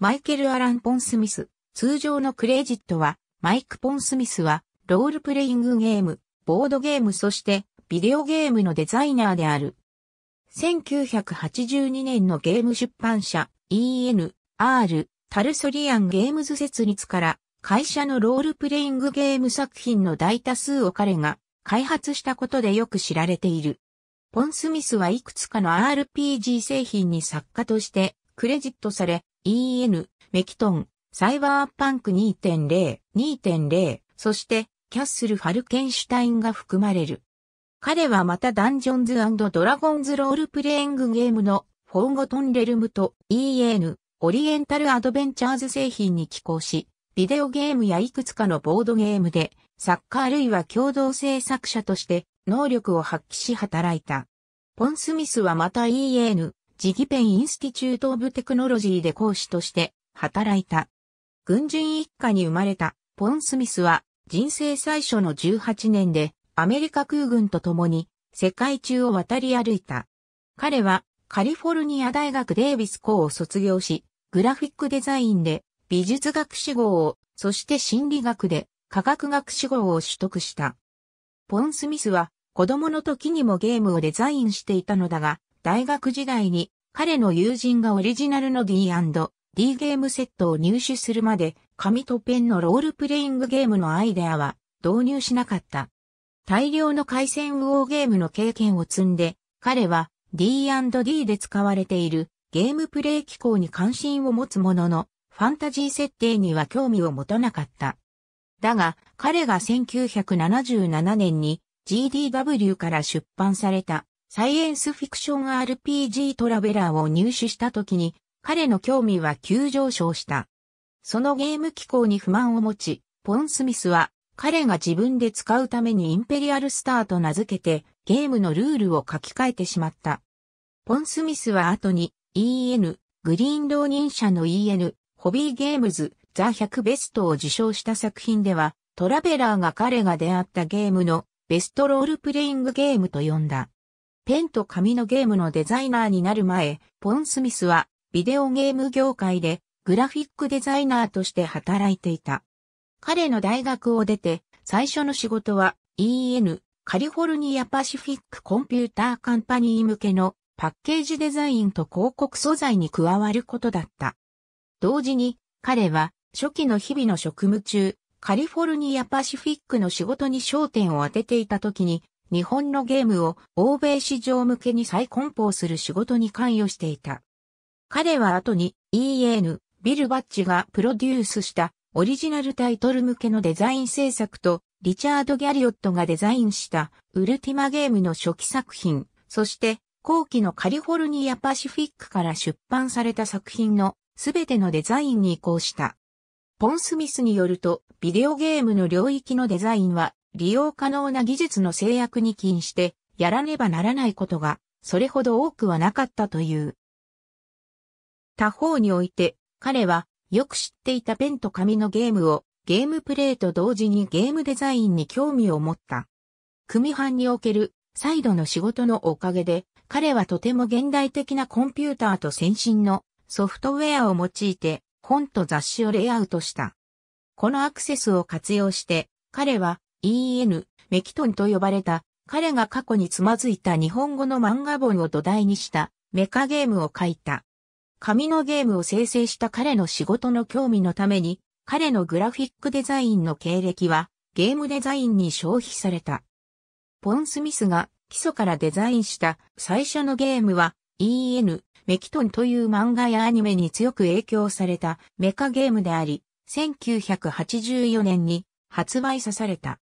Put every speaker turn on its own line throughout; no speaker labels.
マイケル・アラン・ポン・スミス。通常のクレジットは、マイク・ポン・スミスは、ロールプレイングゲーム、ボードゲームそして、ビデオゲームのデザイナーである。1982年のゲーム出版社、EN、R、タルソリアンゲームズ設立から、会社のロールプレイングゲーム作品の大多数を彼が開発したことでよく知られている。ポン・スミスはいくつかの RPG 製品に作家としてクレジットされ、EN、メキトン、サイバーパンク2.0、2.0、そして、キャッスル・ファルケンシュタインが含まれる。彼はまたダンジョンズドラゴンズロールプレイングゲームのフォーゴトンレルムと EN、オリエンタルアドベンチャーズ製品に寄稿し、ビデオゲームやいくつかのボードゲームで、サッカー類は共同制作者として能力を発揮し働いた。ポン・スミスはまた EN、ジギペンインスティチュート・オブ・テクノロジーで講師として働いた。軍人一家に生まれたポン・スミスは人生最初の18年でアメリカ空軍と共に世界中を渡り歩いた。彼はカリフォルニア大学デービス校を卒業し、グラフィックデザインで美術学士号を、そして心理学で科学学士号を取得した。ポン・スミスは子供の時にもゲームをデザインしていたのだが、大学時代に彼の友人がオリジナルの D&D ゲームセットを入手するまで紙とペンのロールプレイングゲームのアイデアは導入しなかった。大量の回線ウォーゲームの経験を積んで、彼は D&D で使われているゲームプレイ機構に関心を持つものの、ファンタジー設定には興味を持たなかった。だが、彼が1977年に GDW から出版されたサイエンスフィクション RPG トラベラーを入手した時に、彼の興味は急上昇した。そのゲーム機構に不満を持ち、ポン・スミスは彼が自分で使うためにインペリアルスターと名付けてゲームのルールを書き換えてしまった。ポン・スミスは後に EN、グリーン浪人者の EN、ホビーゲームズ、ザ100ベストを受賞した作品では、トラベラーが彼が出会ったゲームのベストロールプレイングゲームと呼んだ。ペンと紙のゲームのデザイナーになる前、ポン・スミスはビデオゲーム業界でグラフィックデザイナーとして働いていた。彼の大学を出て最初の仕事は EN カリフォルニアパシフィックコンピューターカンパニー向けのパッケージデザインと広告素材に加わることだった。同時に彼は初期の日々の職務中、カリフォルニアパシフィックの仕事に焦点を当てていた時に日本のゲームを欧米市場向けに再梱包する仕事に関与していた。彼は後に EN、ビル・バッチがプロデュースしたオリジナルタイトル向けのデザイン制作とリチャード・ギャリオットがデザインしたウルティマゲームの初期作品、そして後期のカリフォルニアパシフィックから出版された作品のすべてのデザインに移行した。ポン・スミスによると、ビデオゲームの領域のデザインは利用可能な技術の制約に因して、やらねばならないことが、それほど多くはなかったという。他方において、彼は、よく知っていたペンと紙のゲームを、ゲームプレイと同時にゲームデザインに興味を持った。組版における、再度の仕事のおかげで、彼はとても現代的なコンピューターと先進のソフトウェアを用いて、本と雑誌をレイアウトした。このアクセスを活用して、彼は EN、メキトンと呼ばれた、彼が過去につまずいた日本語の漫画本を土台にしたメカゲームを書いた。紙のゲームを生成した彼の仕事の興味のために、彼のグラフィックデザインの経歴はゲームデザインに消費された。ポン・スミスが基礎からデザインした最初のゲームは EN、メキトンという漫画やアニメに強く影響されたメカゲームであり、1984年に発売さされた。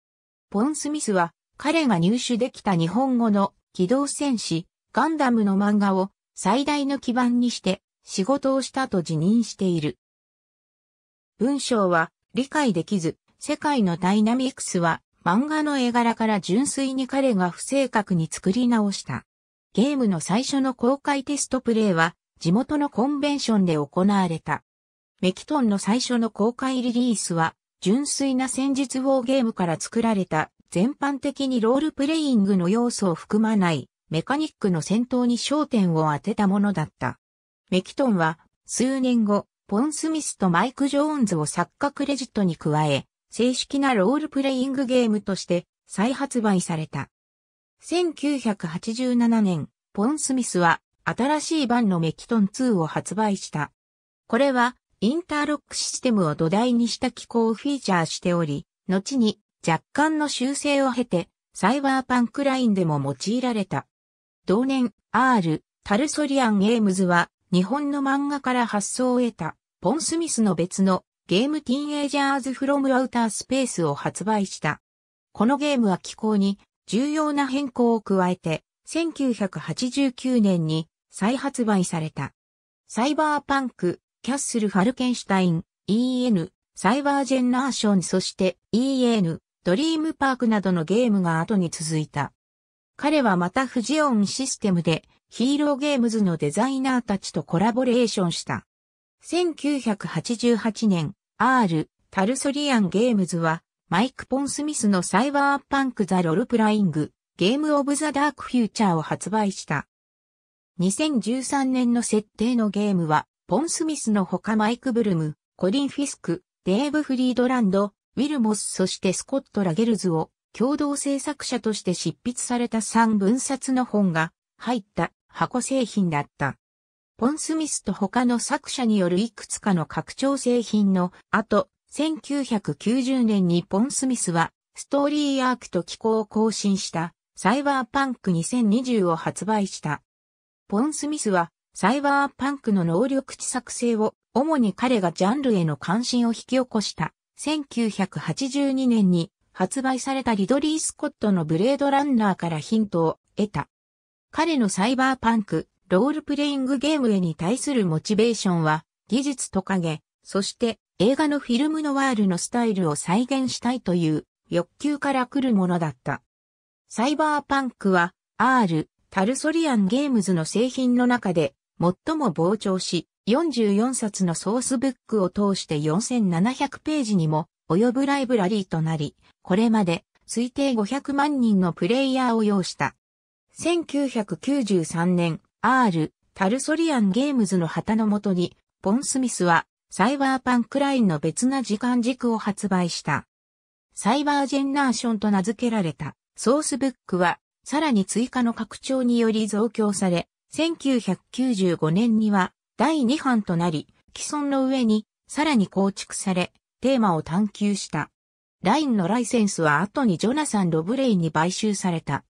ポン・スミスは、彼が入手できた日本語の機動戦士、ガンダムの漫画を最大の基盤にして仕事をしたと自認している。文章は理解できず、世界のダイナミクスは漫画の絵柄から純粋に彼が不正確に作り直した。ゲームの最初の公開テストプレイは地元のコンベンションで行われた。メキトンの最初の公開リリースは純粋な戦術ウォーゲームから作られた全般的にロールプレイングの要素を含まないメカニックの戦闘に焦点を当てたものだった。メキトンは数年後、ポン・スミスとマイク・ジョーンズを作家クレジットに加え、正式なロールプレイングゲームとして再発売された。1987年、ポン・スミスは新しい版のメキトン2を発売した。これはインターロックシステムを土台にした機構をフィーチャーしており、後に若干の修正を経て、サイバーパンクラインでも用いられた。同年、R、タルソリアンゲームズは、日本の漫画から発想を得た、ポン・スミスの別のゲームティーンエイジャーズ・フロム・アウター・スペースを発売した。このゲームは機構に重要な変更を加えて、1989年に再発売された。サイバーパンクキャッスル・ファルケンシュタイン、EN、サイバージェンナーションそして EN、ドリームパークなどのゲームが後に続いた。彼はまたフジオンシステムでヒーローゲームズのデザイナーたちとコラボレーションした。1988年、R、タルソリアンゲームズは、マイク・ポン・スミスのサイバーパンク・ザ・ロルプライング、ゲーム・オブ・ザ・ダーク・フューチャーを発売した。2013年の設定のゲームは、ポン・スミスのほかマイク・ブルム、コリン・フィスク、デーブ・フリードランド、ウィルモスそしてスコット・ラゲルズを共同制作者として執筆された3分冊の本が入った箱製品だった。ポン・スミスと他の作者によるいくつかの拡張製品の後、1990年にポン・スミスはストーリーアークと機構を更新したサイバーパンク2020を発売した。ポン・スミスはサイバーパンクの能力値作成を、主に彼がジャンルへの関心を引き起こした。1982年に発売されたリドリー・スコットのブレードランナーからヒントを得た。彼のサイバーパンク、ロールプレイングゲームへに対するモチベーションは、技術と影、そして映画のフィルムノワールのスタイルを再現したいという欲求から来るものだった。サイバーパンクは、R、タルソリアンゲームズの製品の中で最も膨張し、44冊のソースブックを通して4700ページにも及ぶライブラリーとなり、これまで推定500万人のプレイヤーを要した。1993年、R、タルソリアンゲームズの旗の下に、ポン・スミスは、サイバーパンクラインの別な時間軸を発売した。サイバージェンナーションと名付けられたソースブックは、さらに追加の拡張により増強され、1995年には第2版となり、既存の上にさらに構築され、テーマを探求した。ラインのライセンスは後にジョナサン・ロブレイに買収された。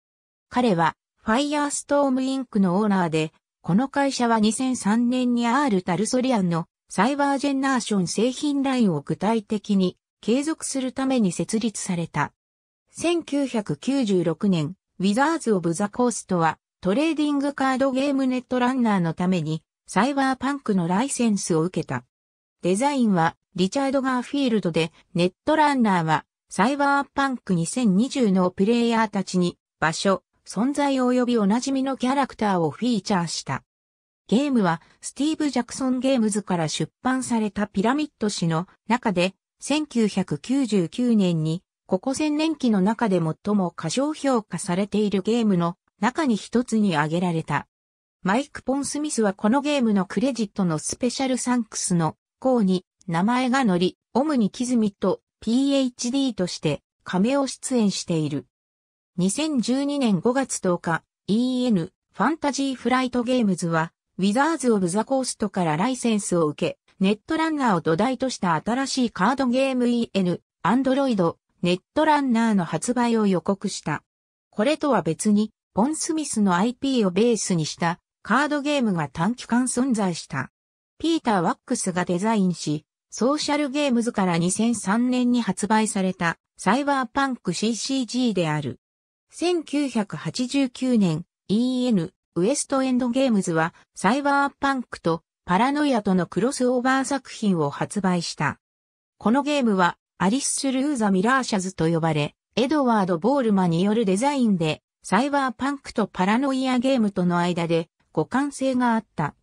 彼は、ファイアーストームインクのオーナーで、この会社は2003年に R・ タルソリアンのサイバージェンナーション製品ラインを具体的に継続するために設立された。1996年、ウィザーズ・オブ・ザ・コーストはトレーディングカードゲームネットランナーのためにサイバーパンクのライセンスを受けた。デザインはリチャード・ガーフィールドでネットランナーはサイバーパンク2020のプレイヤーたちに場所、存在及びおなじみのキャラクターをフィーチャーした。ゲームはスティーブ・ジャクソン・ゲームズから出版されたピラミッド誌の中で1999年にここ千年期の中で最も過小評価されているゲームの中に一つに挙げられた。マイク・ポン・スミスはこのゲームのクレジットのスペシャルサンクスの項に名前が載り、オムニ・キズミと PhD として名を出演している。2012年5月10日、EN ファンタジーフライトゲームズは、ウィザーズ・オブ・ザ・コーストからライセンスを受け、ネットランナーを土台とした新しいカードゲーム EN、アンドロイド・ネットランナーの発売を予告した。これとは別に、ポン・スミスの IP をベースにしたカードゲームが短期間存在した。ピーター・ワックスがデザインし、ソーシャルゲームズから2003年に発売されたサイバーパンク CCG である。1989年 EN ウエストエンドゲームズはサイバーパンクとパラノイアとのクロスオーバー作品を発売した。このゲームはアリス・スルーザ・ミラーシャズと呼ばれ、エドワード・ボールマによるデザインでサイバーパンクとパラノイアゲームとの間で互換性があった。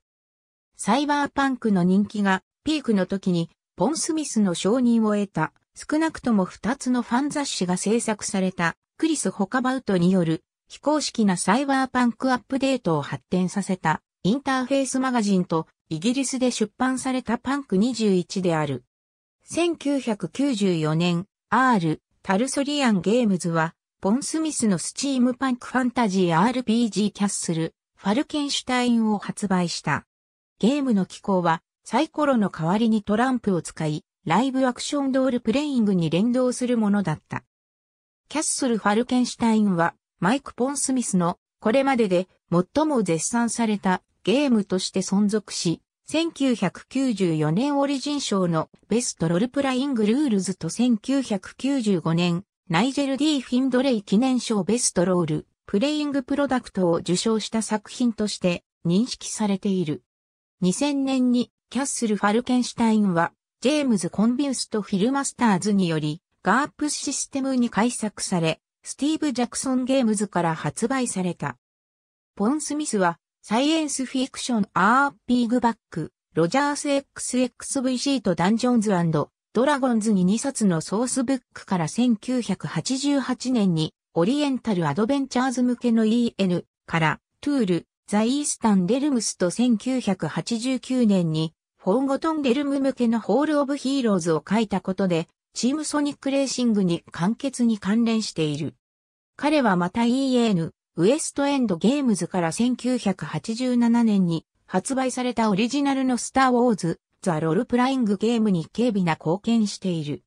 サイバーパンクの人気がピークの時にポン・スミスの承認を得た少なくとも2つのファン雑誌が制作されたクリス・ホカバウトによる非公式なサイバーパンクアップデートを発展させたインターフェースマガジンとイギリスで出版されたパンク21である。1994年 R タルソリアンゲームズはポン・スミスのスチームパンクファンタジー RPG キャッスル、ファルケンシュタインを発売した。ゲームの機構は、サイコロの代わりにトランプを使い、ライブアクションドールプレイングに連動するものだった。キャッスル・ファルケンシュタインは、マイク・ポン・スミスの、これまでで最も絶賛されたゲームとして存続し、1994年オリジン賞のベストロルプライングルールズと1995年ナイジェル・ディ・フィンドレイ記念賞ベストロール、プレイングプロダクトを受賞した作品として認識されている。2000年にキャッスル・ファルケンシュタインは、ジェームズ・コンビュースとフィルマスターズにより、ガープシステムに改作され、スティーブ・ジャクソン・ゲームズから発売された。ポン・スミスは、サイエンスフィクション・アー・ピーグバック、ロジャース XXVC とダンジョンズドラゴンズに2冊のソースブックから1988年にオリエンタルアドベンチャーズ向けの EN からトゥール、ザ・イースタン・デルムスと1989年にフォーゴトン・デルム向けのホール・オブ・ヒーローズを書いたことでチームソニックレーシングに簡潔に関連している。彼はまた EN、ウエストエンドゲームズから1987年に発売されたオリジナルのスター・ウォーズ、はロールプライングゲームに軽微な貢献している。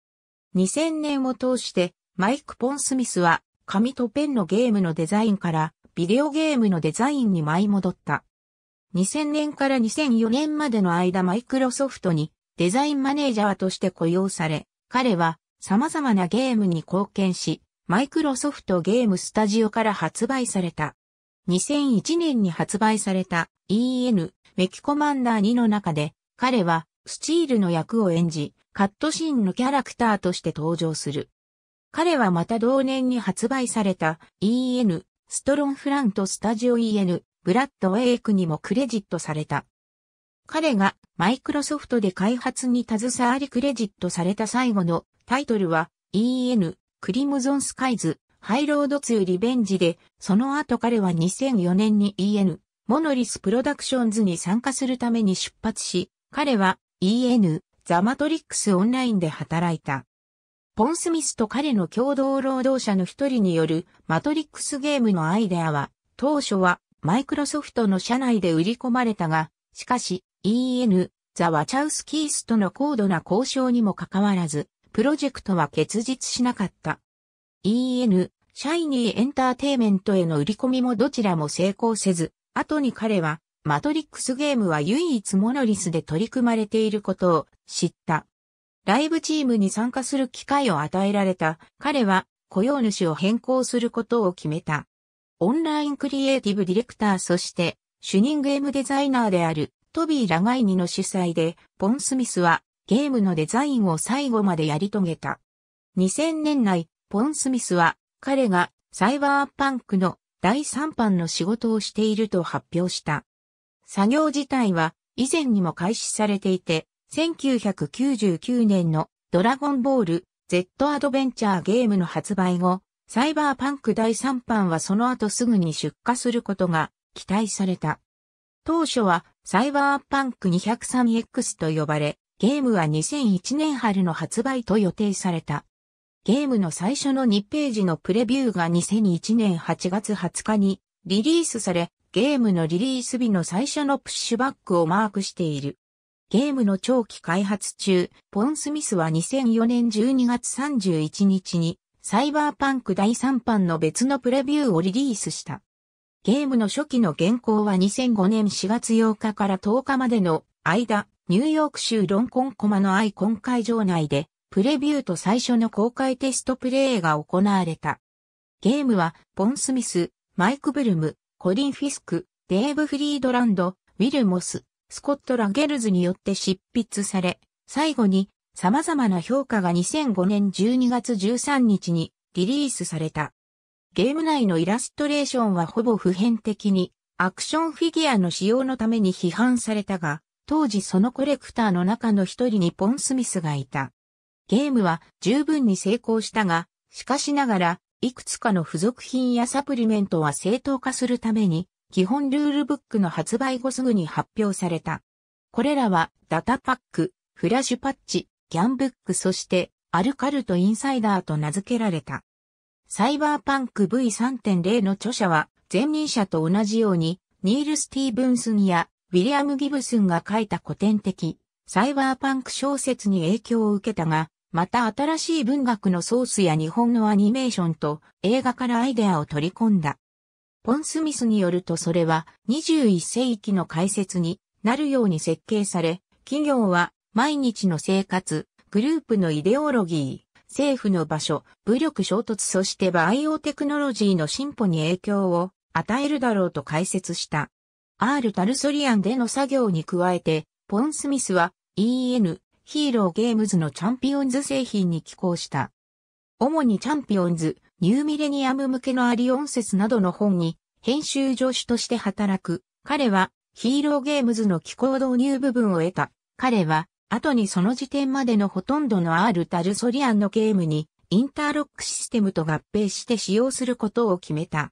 2000年を通してマイク・ポン・スミスは紙とペンのゲームのデザインからビデオゲームのデザインに舞い戻った。2000年から2004年までの間マイクロソフトにデザインマネージャーとして雇用され、彼は様々なゲームに貢献し、マイクロソフトゲームスタジオから発売された。2001年に発売された EN メキコマンダー2の中で彼はスチールの役を演じ、カットシーンのキャラクターとして登場する。彼はまた同年に発売された EN、ストロンフラントスタジオ EN、ブラッドウェイクにもクレジットされた。彼がマイクロソフトで開発に携わりクレジットされた最後のタイトルは EN、クリムゾンスカイズ、ハイロード2リベンジで、その後彼は2004年に EN、モノリスプロダクションズに参加するために出発し、彼は EN、ザ・マトリックス・オンラインで働いた。ポン・スミスと彼の共同労働者の一人によるマトリックスゲームのアイデアは、当初はマイクロソフトの社内で売り込まれたが、しかし EN、ザ・ワチャウスキースとの高度な交渉にもかかわらず、プロジェクトは結実しなかった。EN、シャイニーエンターテイメントへの売り込みもどちらも成功せず、後に彼はマトリックスゲームは唯一モノリスで取り組まれていることを知った。ライブチームに参加する機会を与えられた彼は雇用主を変更することを決めた。オンラインクリエイティブディレクターそして主任ゲームデザイナーであるトビー・ラガイニの主催でポン・スミスはゲームのデザインを最後までやり遂げた。2000年内、ポン・スミスは彼がサイバーパンクの第3版の仕事をしていると発表した。作業自体は以前にも開始されていて、1999年のドラゴンボール Z アドベンチャーゲームの発売後、サイバーパンク第3版はその後すぐに出荷することが期待された。当初はサイバーパンク 203X と呼ばれ、ゲームは2001年春の発売と予定された。ゲームの最初の2ページのプレビューが2001年8月20日にリリースされ、ゲームのリリース日の最初のプッシュバックをマークしている。ゲームの長期開発中、ポン・スミスは2004年12月31日に、サイバーパンク第3版の別のプレビューをリリースした。ゲームの初期の原稿は2005年4月8日から10日までの間、ニューヨーク州ロンコンコマのアイコン会場内で、プレビューと最初の公開テストプレイが行われた。ゲームは、ポン・スミス、マイク・ブルム、コリン・フィスク、デーブ・フリードランド、ウィル・モス、スコット・ラゲルズによって執筆され、最後に様々な評価が2005年12月13日にリリースされた。ゲーム内のイラストレーションはほぼ普遍的にアクションフィギュアの使用のために批判されたが、当時そのコレクターの中の一人にポン・スミスがいた。ゲームは十分に成功したが、しかしながらいくつかの付属品やサプリメントは正当化するために、基本ルールブックの発売後すぐに発表された。これらは、ダタパック、フラッシュパッチ、ギャンブックそして、アルカルトインサイダーと名付けられた。サイバーパンク V3.0 の著者は、前任者と同じように、ニール・スティーブンスンやウィリアム・ギブスンが書いた古典的、サイバーパンク小説に影響を受けたが、また新しい文学のソースや日本のアニメーションと映画からアイデアを取り込んだ。ポン・スミスによるとそれは21世紀の解説になるように設計され、企業は毎日の生活、グループのイデオロギー、政府の場所、武力衝突そしてバイオテクノロジーの進歩に影響を与えるだろうと解説した。R タルソリアンでの作業に加えて、ポン・スミスは EN ヒーローゲームズのチャンピオンズ製品に寄稿した。主にチャンピオンズ、ニューミレニアム向けのアリオン説などの本に、編集助手として働く。彼は、ヒーローゲームズの機構導入部分を得た。彼は、後にその時点までのほとんどの R タルソリアンのゲームに、インターロックシステムと合併して使用することを決めた。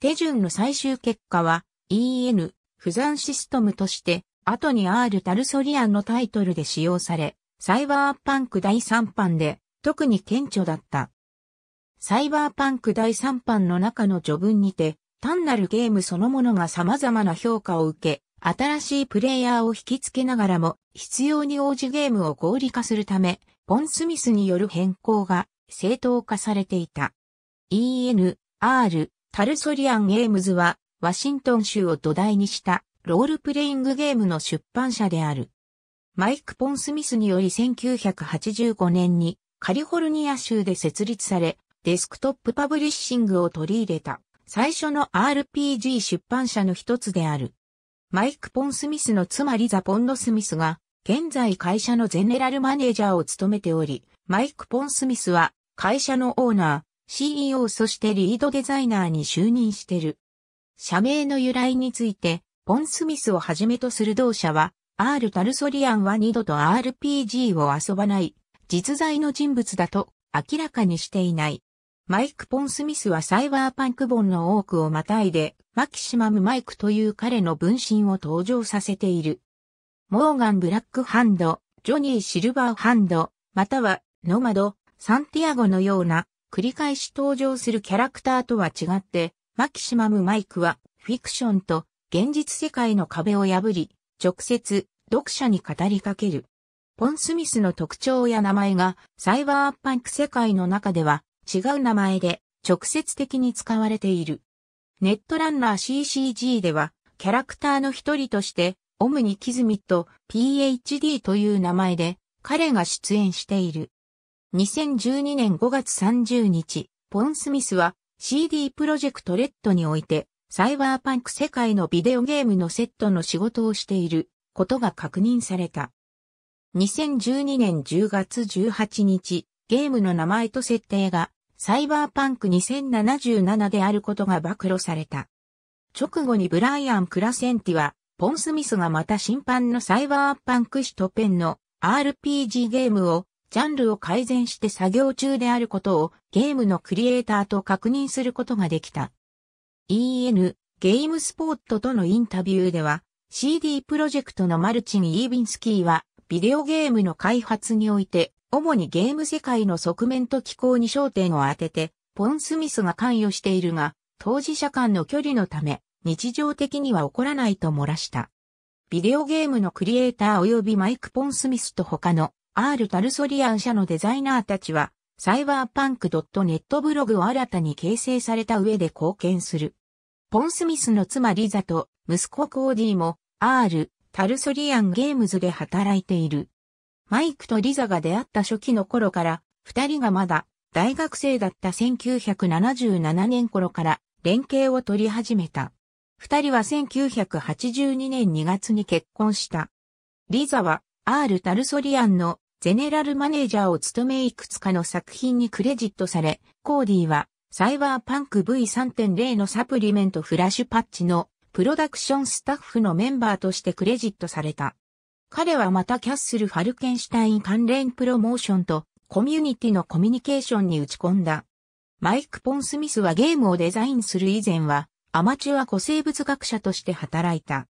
手順の最終結果は、EN、不残システムとして、後に R タルソリアンのタイトルで使用され、サイバーパンク第3版で特に顕著だった。サイバーパンク第3版の中の序文にて、単なるゲームそのものが様々な評価を受け、新しいプレイヤーを引きつけながらも、必要に応じゲームを合理化するため、ポン・スミスによる変更が正当化されていた。EN、R、タルソリアン・ゲームズは、ワシントン州を土台にしたロールプレイングゲームの出版社である。マイク・ポン・スミスにより1985年にカリフォルニア州で設立され、デスクトップパブリッシングを取り入れた最初の RPG 出版社の一つである。マイク・ポン・スミスの妻リザ・ポンド・スミスが現在会社のゼネラルマネージャーを務めており、マイク・ポン・スミスは会社のオーナー、CEO そしてリードデザイナーに就任してる。社名の由来についてポン・スミスをはじめとする同社は、R・ タルソリアンは二度と RPG を遊ばない、実在の人物だと明らかにしていない。マイク・ポン・スミスはサイバーパンク本の多くをまたいで、マキシマム・マイクという彼の分身を登場させている。モーガン・ブラックハンド、ジョニー・シルバーハンド、または、ノマド、サンティアゴのような、繰り返し登場するキャラクターとは違って、マキシマム・マイクは、フィクションと現実世界の壁を破り、直接読者に語りかける。ポン・スミスの特徴や名前がサイバーパンク世界の中では違う名前で直接的に使われている。ネットランナー CCG ではキャラクターの一人としてオムニ・キズミット PhD という名前で彼が出演している。2012年5月30日、ポン・スミスは CD プロジェクトレッドにおいてサイバーパンク世界のビデオゲームのセットの仕事をしていることが確認された。2012年10月18日、ゲームの名前と設定がサイバーパンク2077であることが暴露された。直後にブライアン・クラセンティは、ポン・スミスがまた審判のサイバーパンク氏とペンの RPG ゲームを、ジャンルを改善して作業中であることをゲームのクリエイターと確認することができた。EN ゲームスポットとのインタビューでは CD プロジェクトのマルチン・イービンスキーはビデオゲームの開発において主にゲーム世界の側面と機構に焦点を当ててポン・スミスが関与しているが当事者間の距離のため日常的には起こらないと漏らした。ビデオゲームのクリエイター及びマイク・ポン・スミスと他の R・ タルソリアン社のデザイナーたちはサイバーパンク .net ブログを新たに形成された上で貢献する。ポン・スミスの妻リザと息子コーディも R、タルソリアンゲームズで働いている。マイクとリザが出会った初期の頃から、二人がまだ大学生だった1977年頃から連携を取り始めた。二人は1982年2月に結婚した。リザは R タルソリアンのゼネラルマネージャーを務めいくつかの作品にクレジットされ、コーディはサイバーパンク V3.0 のサプリメントフラッシュパッチのプロダクションスタッフのメンバーとしてクレジットされた。彼はまたキャッスル・ファルケンシュタイン関連プロモーションとコミュニティのコミュニケーションに打ち込んだ。マイク・ポン・スミスはゲームをデザインする以前はアマチュア古生物学者として働いた。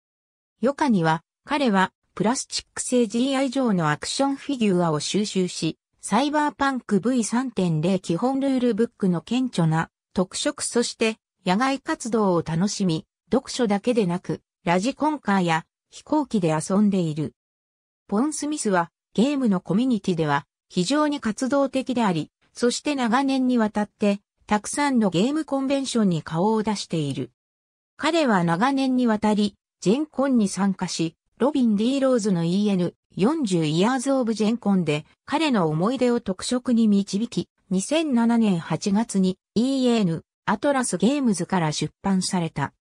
余暇には彼はプラスチック製 GI 上のアクションフィギュアを収集し、サイバーパンク V3.0 基本ルールブックの顕著な特色そして野外活動を楽しみ、読書だけでなく、ラジコンカーや飛行機で遊んでいる。ポン・スミスはゲームのコミュニティでは非常に活動的であり、そして長年にわたってたくさんのゲームコンベンションに顔を出している。彼は長年にわたり、ジェンコンに参加し、ロビン・ D・ ローズの EN40 Years of Gen Con で彼の思い出を特色に導き、2007年8月に EN アトラスゲームズから出版された。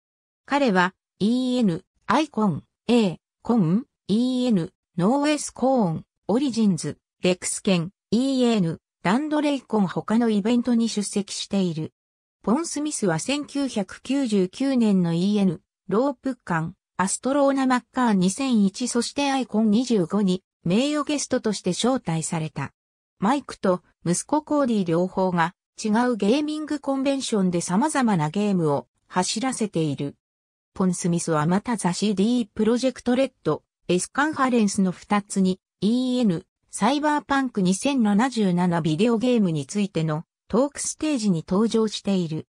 彼は EN アイコン A コン EN ノーエスコーンオリジンズレクスケン EN ランドレイコン他のイベントに出席している。ポン・スミスは1999年の EN ロープ館アストローナ・マッカーン2001そしてアイコン25に名誉ゲストとして招待された。マイクと息子コーディ両方が違うゲーミングコンベンションで様々なゲームを走らせている。ポン・スミスはまたザ CD プロジェクトレッドエス・カンファレンスの2つに EN サイバーパンク2077ビデオゲームについてのトークステージに登場している。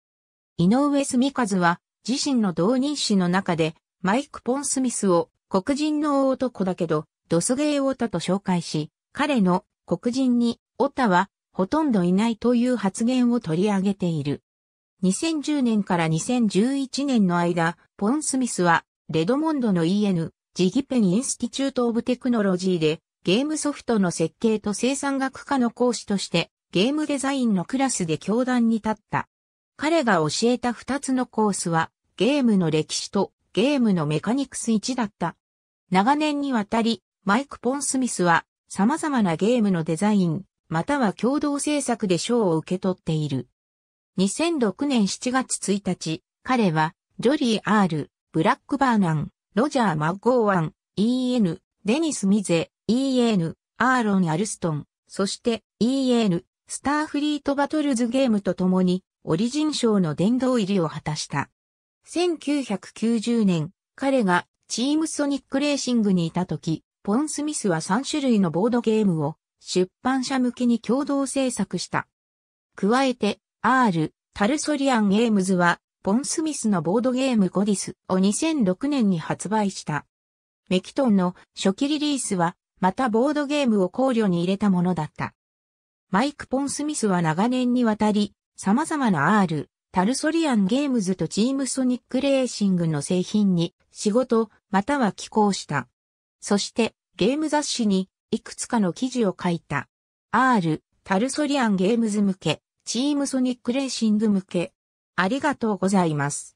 井上澄和は自身の同人誌の中でマイク・ポン・スミスを黒人の大男だけど、ドスゲイ・オタと紹介し、彼の黒人にオタはほとんどいないという発言を取り上げている。2010年から2011年の間、ポン・スミスはレドモンドの EN、ジギペン・インスティチュート・オブ・テクノロジーでゲームソフトの設計と生産学科の講師としてゲームデザインのクラスで教壇に立った。彼が教えた二つのコースはゲームの歴史とゲームのメカニクス1だった。長年にわたり、マイク・ポン・スミスは様々なゲームのデザイン、または共同制作で賞を受け取っている。2006年7月1日、彼は、ジョリー・アール、ブラック・バーナン、ロジャー・マッゴーワン、E.N., デニス・ミゼ、E.N., アーロン・アルストン、そして E.N., スターフリート・バトルズゲームと共に、オリジン賞の殿堂入りを果たした。1990年、彼がチームソニックレーシングにいた時、ポン・スミスは3種類のボードゲームを出版社向けに共同制作した。加えて、R、タルソリアンゲームズは、ポン・スミスのボードゲームゴディスを2006年に発売した。メキトンの初期リリースは、またボードゲームを考慮に入れたものだった。マイク・ポン・スミスは長年にわたり、様々な R、タルソリアンゲームズとチームソニックレーシングの製品に仕事または寄稿した。そしてゲーム雑誌にいくつかの記事を書いた。R、タルソリアンゲームズ向け、チームソニックレーシング向け。ありがとうございます。